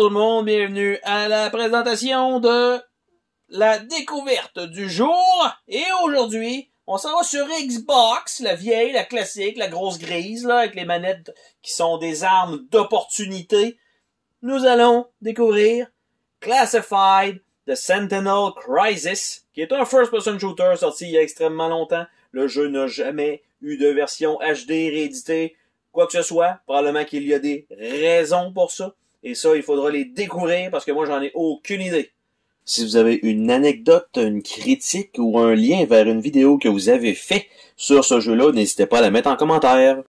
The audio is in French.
Bonjour tout le monde, bienvenue à la présentation de la découverte du jour. Et aujourd'hui, on s'en va sur Xbox, la vieille, la classique, la grosse grise, avec les manettes qui sont des armes d'opportunité. Nous allons découvrir Classified The Sentinel Crisis, qui est un first-person shooter sorti il y a extrêmement longtemps. Le jeu n'a jamais eu de version HD rééditée, quoi que ce soit. Probablement qu'il y a des raisons pour ça. Et ça, il faudra les découvrir parce que moi, j'en ai aucune idée. Si vous avez une anecdote, une critique ou un lien vers une vidéo que vous avez fait sur ce jeu-là, n'hésitez pas à la mettre en commentaire.